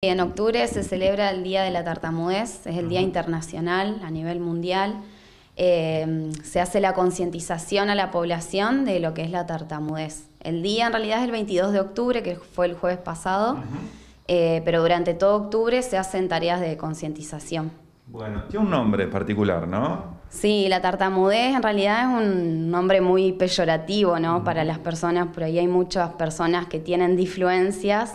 En octubre se celebra el Día de la Tartamudez, es el Día Internacional a nivel mundial. Em, se hace la concientización a la población de lo que es la tartamudez. El día en realidad es el 22 de octubre, que fue el jueves pasado, eh, pero durante todo octubre se hacen tareas de concientización. Bueno, tiene un nombre particular, ¿no? Sí, la tartamudez en realidad es un nombre muy peyorativo, ¿no? Para las personas, por ahí hay muchas personas que tienen difluencias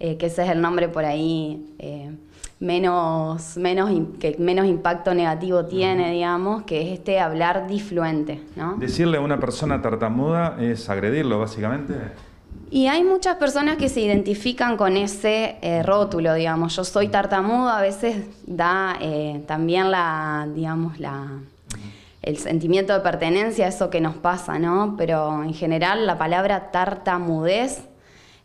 eh, que ese es el nombre por ahí eh, menos, menos que menos impacto negativo tiene, digamos, que es este hablar disfluente. Decirle a una persona tartamuda es agredirlo, básicamente. Y hay muchas personas que se identifican con ese eh, rótulo, digamos. Yo soy tartamudo, a veces da también la, digamos, la, el sentimiento de pertenencia, a eso que nos pasa, ¿no? Pero en general la palabra tartamudez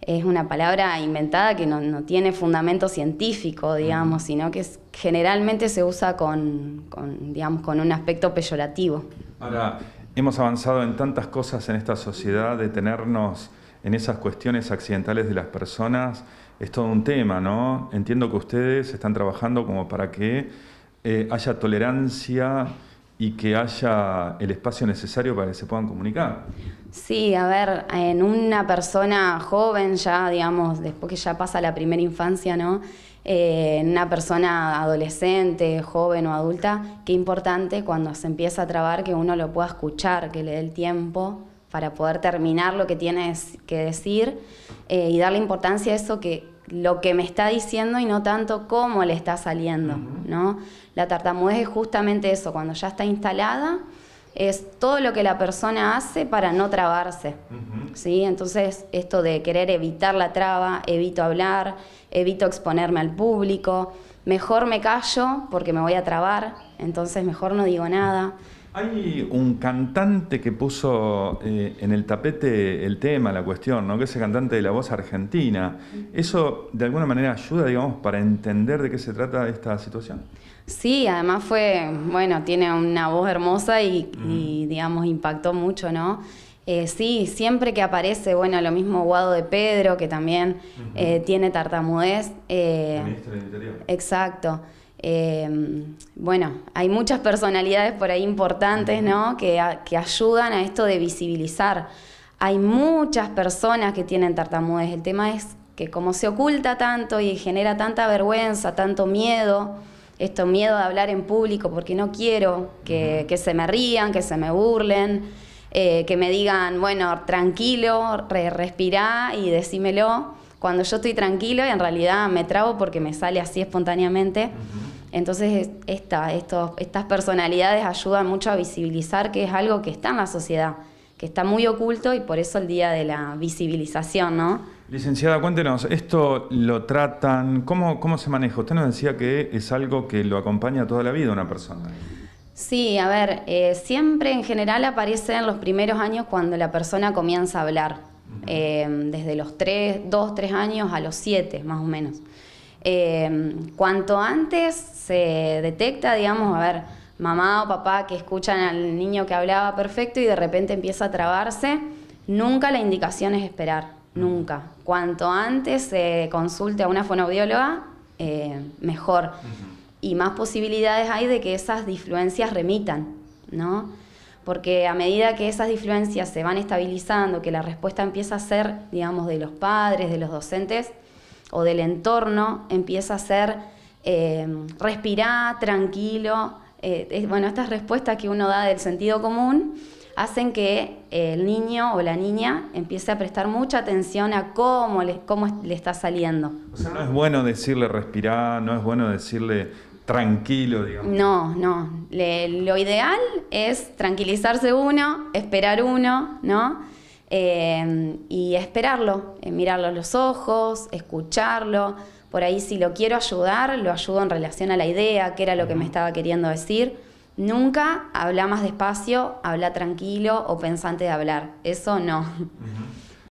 es una palabra inventada que no, tiene fundamento científico, digamos, sino que generalmente se usa con, digamos, con un aspecto peyorativo. Ahora, hemos avanzado en tantas cosas en esta sociedad, detenernos en esas cuestiones accidentales de las personas es todo un tema, ¿no? Entiendo que ustedes están trabajando como para que eh, haya tolerancia y que haya el espacio necesario para que se puedan comunicar. Sí, a ver, en una persona joven ya, digamos, después que ya pasa la primera infancia, ¿no? Eh, en una persona adolescente, joven o adulta, qué importante cuando se empieza a trabar que uno lo pueda escuchar, que le dé el tiempo para poder terminar lo que tiene que decir eh, y darle importancia a eso que lo que me está diciendo y no tanto cómo le está saliendo, ¿no? La tartamudez es justamente eso, cuando ya está instalada, es todo lo que la persona hace para no trabarse. ¿sí? Entonces, esto de querer evitar la traba, evito hablar, evito exponerme al público, mejor me callo porque me voy a trabar, entonces mejor no digo nada. Hay un cantante que puso eh, en el tapete el tema, la cuestión, ¿no? que es el cantante de la voz argentina. ¿Eso de alguna manera ayuda, digamos, para entender de qué se trata esta situación? Sí, además fue, bueno, tiene una voz hermosa y, digamos, impactó mucho, ¿no? Eh, sí, siempre que aparece, bueno, lo mismo Guado de Pedro, que también eh, tiene tartamudez. Ministro del Interior. Exacto. Em, bueno, hay muchas personalidades por ahí importantes, ¿no? Que, ayudan a esto de visibilizar. Hay muchas personas que tienen tartamudez. El tema es que como se oculta tanto y genera tanta vergüenza, tanto miedo, esto miedo de hablar en público porque no quiero que, se me rían, que se me burlen, eh, que me digan, bueno, tranquilo, respira respirá y decímelo. Cuando yo estoy tranquilo y en realidad me trabo porque me sale así espontáneamente. Entonces estas personalidades ayudan mucho a visibilizar que es algo que está en la sociedad, que está muy oculto y por eso el día de la visibilización, ¿no? Licenciada, cuéntenos, ¿esto lo tratan? ¿Cómo, se maneja? Usted nos decía que es algo que lo acompaña toda la vida una persona. Sí, a ver, eh, siempre en general aparece en los primeros años cuando la persona comienza a hablar, eh, desde los tres, 2, 3 años a los siete, más o menos. Em, cuanto antes se detecta, digamos, a ver, mamá o papá que escuchan al niño que hablaba perfecto y de repente empieza a trabarse, nunca la indicación es esperar, nunca. Cuanto antes se consulte a una fonobióloga, eh, mejor. Y más posibilidades hay de que esas disfluencias remitan, ¿no? Porque a medida que esas disfluencias se van estabilizando, que la respuesta empieza a ser, digamos, de los padres, de los docentes, o del entorno empieza a ser eh, respirar tranquilo. Eh, bueno, estas respuestas que uno da del sentido común hacen que eh, el niño o la niña empiece a prestar mucha atención a cómo le, cómo le está saliendo. O sea, no es bueno decirle respirar, no es bueno decirle tranquilo, digamos. No, no. lo ideal es tranquilizarse uno, esperar uno, ¿no? Em, y esperarlo, eh, mirarlo a los ojos, escucharlo. Por ahí si lo quiero ayudar, lo ayudo en relación a la idea, que era lo que me estaba queriendo decir. Nunca habla más despacio, habla tranquilo o pensante de hablar. Eso no.